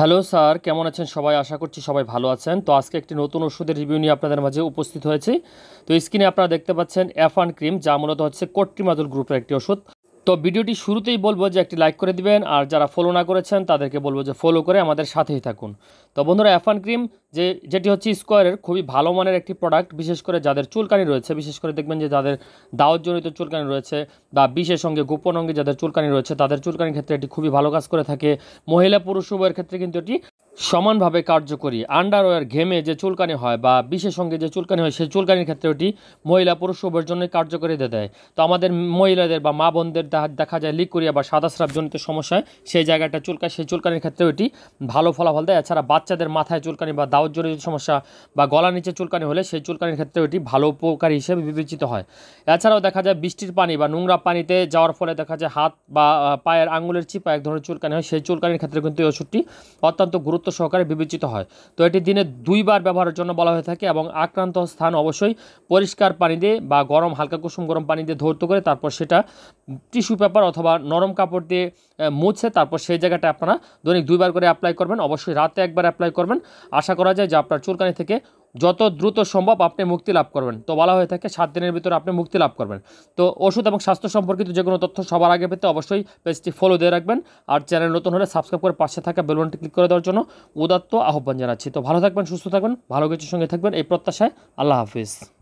hello sir কেমন আছেন সবাই আশা করছি সবাই ভালো আছেন তো আজকে একটি নতুন ওষুধের রিভিউ নিয়ে আপনাদের মাঝে উপস্থিত হয়েছি তো স্ক্রিনে আপনারা দেখতে পাচ্ছেন অ্যাফান ক্রিম যা মূলত হচ্ছে কোট্রিমাজুল গ্রুপের একটি ওষুধ তো ভিডিওটি শুরুতেই বলবো যে একটি লাইক করে দিবেন আর যারা ফলো না করেছেন তাদেরকে বলবো যে ফলো করে আমাদের সাথেই থাকুন তো বন্ধুরা অ্যাফান ক্রিম যে যেটি হচ্ছে স্কোয়ারের খুবই ভালো মানের একটি প্রোডাক্ট বিশেষ করে যাদের চুলকানি রয়েছে বিশেষ করে দেখবেন যে যাদের দাওয়াতজনিত চুলকানি রয়েছে বা বিশেষ অঙ্গে গোপন অঙ্গে যাদের চুলকানি রয়েছে তাদের চুলকানির ক্ষেত্রে এটি খুবই ভালো কাজ করে থাকে মহিলা পুরুষ উভয়ের ক্ষেত্রে কিন্তু এটি সমানভাবে কার্যকরী আন্ডারওয়্যার ঘেমে যে চুলকানি হয় বা বিশেষ সঙ্গে যে চুলকানি হয় সেই চুলকানির ক্ষেত্রে ওটি মহিলা পুরুষ উভয়ের জন্য কার্যকরিতা দেয় তো আমাদের মহিলাদের বা মা বোনদের দেখা যায় লিক করিয়া বা সাদা স্রাবজনিত সমস্যায় সেই জায়গাটা চুলকায় সেই চুলকানির ক্ষেত্রে ওটি ভালো ফলাফল দেয় এছাড়া বাচ্চাদের মাথায় চুলকানি বা দাওয়াতজনিত সমস্যা বা গলা নিচে চুলকানি হলে সেই চুলকানির ক্ষেত্রে ওটি ভালো উপকারী হিসেবে বিবেচিত হয় এছাড়াও দেখা যায় বৃষ্টির পানি বা নোংরা পানিতে যাওয়ার ফলে দেখা যায় হাত বা পায়ের আঙুলের চিপা এক ধরনের চুলকানি হয় সেই চুলকানির ক্ষেত্রে কিন্তু এই ওষুধটি অত্যন্ত গুরুত্ব গুরুত্ব সহকারে বিবেচিত হয় তো এটি দিনে দুইবার ব্যবহারের জন্য বলা হয়ে থাকে এবং আক্রান্ত স্থান অবশ্যই পরিষ্কার পানি দিয়ে বা গরম হালকা কুসুম গরম পানি দিয়ে ধৌত করে তারপর সেটা টিস্যু পেপার অথবা নরম কাপড় দিয়ে মুছে তারপর সেই জায়গাটা আপনারা দৈনিক দুইবার করে অ্যাপ্লাই করবেন অবশ্যই রাতে একবার অ্যাপ্লাই করবেন আশা করা যায় যে আপনার চুলকানি থেকে যত দ্রুত সম্ভব আপনি মুক্তি লাভ করবেন তো বলা হয়ে থাকে সাত দিনের ভিতরে আপনি মুক্তি লাভ করবেন তো ওষুধ এবং স্বাস্থ্য সম্পর্কিত যে কোনো তথ্য সবার আগে পেতে অবশ্যই পেজটি ফলো দিয়ে রাখবেন আর চ্যানেল নতুন হলে সাবস্ক্রাইব করে পাশে থাকা বেলবনটি ক্লিক করে দেওয়ার জন্য উদাত্ত আহ্বান জানাচ্ছি তো ভালো থাকবেন সুস্থ থাকবেন ভালো কিছুর সঙ্গে থাকবেন এই প্রত্যাশায় আল্লাহ হাফিজ